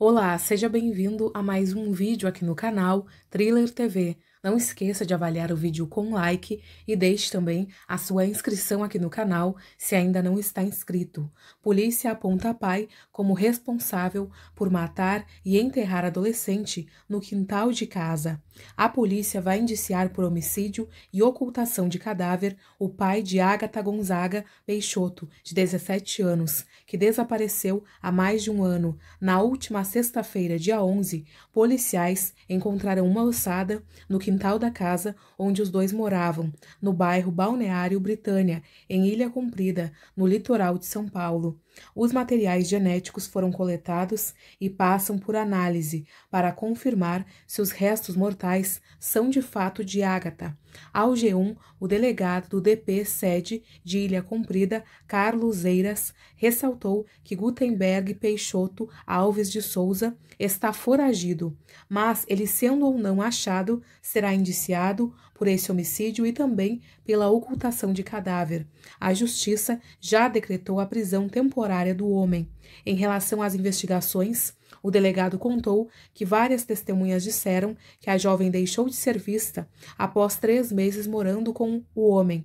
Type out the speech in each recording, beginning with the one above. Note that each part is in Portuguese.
Olá, seja bem-vindo a mais um vídeo aqui no canal Thriller TV. Não esqueça de avaliar o vídeo com like e deixe também a sua inscrição aqui no canal se ainda não está inscrito. Polícia aponta pai como responsável por matar e enterrar adolescente no quintal de casa. A polícia vai indiciar por homicídio e ocultação de cadáver o pai de Agatha Gonzaga Peixoto, de 17 anos, que desapareceu há mais de um ano. Na última sexta-feira, dia 11, policiais encontraram uma ossada no quintal quintal da casa onde os dois moravam, no bairro Balneário Britânia, em Ilha Comprida, no litoral de São Paulo. Os materiais genéticos foram coletados e passam por análise para confirmar se os restos mortais são de fato de Ágata. Ao G1, o delegado do DP sede de Ilha Comprida, Carlos Eiras, ressaltou que Gutenberg Peixoto Alves de Souza está foragido, mas ele sendo ou não achado, será indiciado por esse homicídio e também pela ocultação de cadáver. A justiça já decretou a prisão temporária temporária do homem. Em relação às investigações, o delegado contou que várias testemunhas disseram que a jovem deixou de ser vista após três meses morando com o homem.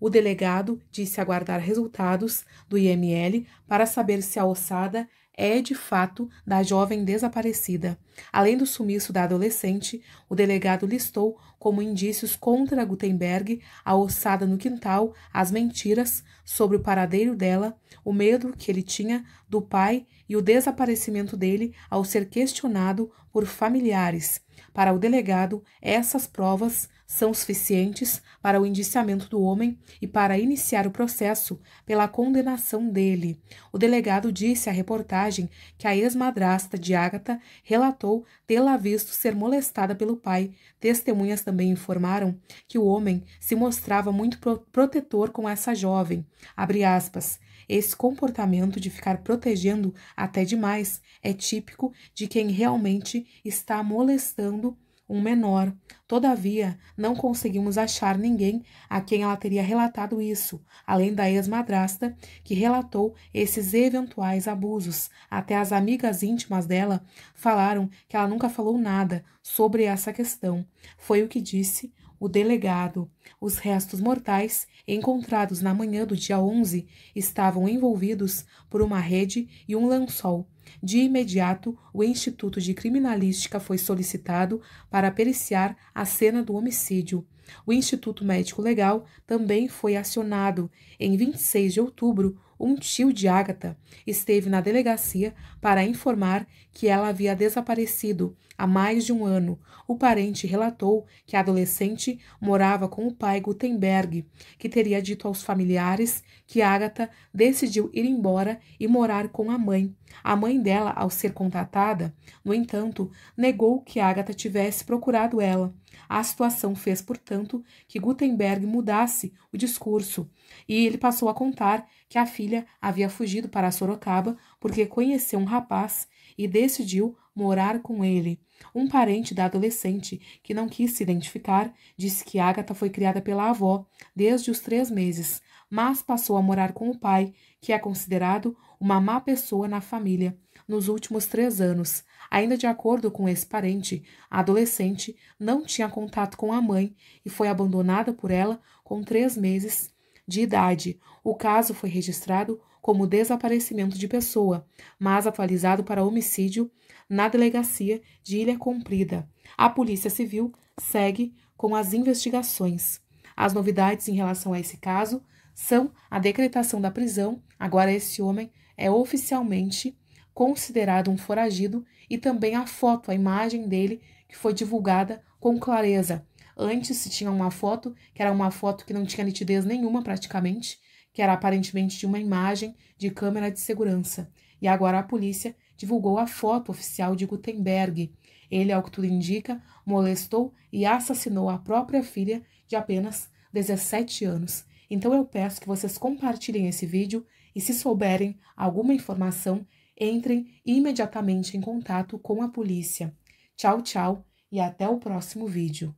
O delegado disse aguardar resultados do IML para saber se a ossada é de fato da jovem desaparecida. Além do sumiço da adolescente, o delegado listou como indícios contra Gutenberg a ossada no quintal, as mentiras sobre o paradeiro dela, o medo que ele tinha do pai e o desaparecimento dele ao ser questionado por familiares para o delegado, essas provas são suficientes para o indiciamento do homem e para iniciar o processo pela condenação dele. O delegado disse à reportagem que a ex-madrasta de Agatha relatou tê-la visto ser molestada pelo pai. Testemunhas também informaram que o homem se mostrava muito protetor com essa jovem. Abre aspas. Esse comportamento de ficar protegendo até demais é típico de quem realmente está molestando um menor. Todavia, não conseguimos achar ninguém a quem ela teria relatado isso, além da ex-madrasta, que relatou esses eventuais abusos. Até as amigas íntimas dela falaram que ela nunca falou nada sobre essa questão. Foi o que disse o delegado. Os restos mortais, encontrados na manhã do dia 11, estavam envolvidos por uma rede e um lençol. De imediato, o Instituto de Criminalística foi solicitado para periciar a cena do homicídio. O Instituto Médico Legal também foi acionado. Em 26 de outubro, um tio de Agatha esteve na delegacia para informar que ela havia desaparecido há mais de um ano. O parente relatou que a adolescente morava com o pai Gutenberg, que teria dito aos familiares que Agatha decidiu ir embora e morar com a mãe. A mãe dela, ao ser contatada, no entanto, negou que Agatha tivesse procurado ela. A situação fez, portanto, que Gutenberg mudasse o discurso, e ele passou a contar que a filha havia fugido para Sorocaba porque conheceu um rapaz e decidiu morar com ele. Um parente da adolescente, que não quis se identificar, disse que Agatha foi criada pela avó desde os três meses, mas passou a morar com o pai, que é considerado uma má pessoa na família, nos últimos três anos. Ainda de acordo com esse parente, a adolescente não tinha contato com a mãe e foi abandonada por ela com três meses de idade. O caso foi registrado como desaparecimento de pessoa, mas atualizado para homicídio na delegacia de Ilha Comprida. A Polícia Civil segue com as investigações. As novidades em relação a esse caso são a decretação da prisão, agora esse homem é oficialmente considerado um foragido, e também a foto, a imagem dele, que foi divulgada com clareza Antes se tinha uma foto, que era uma foto que não tinha nitidez nenhuma praticamente, que era aparentemente de uma imagem de câmera de segurança. E agora a polícia divulgou a foto oficial de Gutenberg. Ele, ao que tudo indica, molestou e assassinou a própria filha de apenas 17 anos. Então eu peço que vocês compartilhem esse vídeo e, se souberem alguma informação, entrem imediatamente em contato com a polícia. Tchau, tchau e até o próximo vídeo.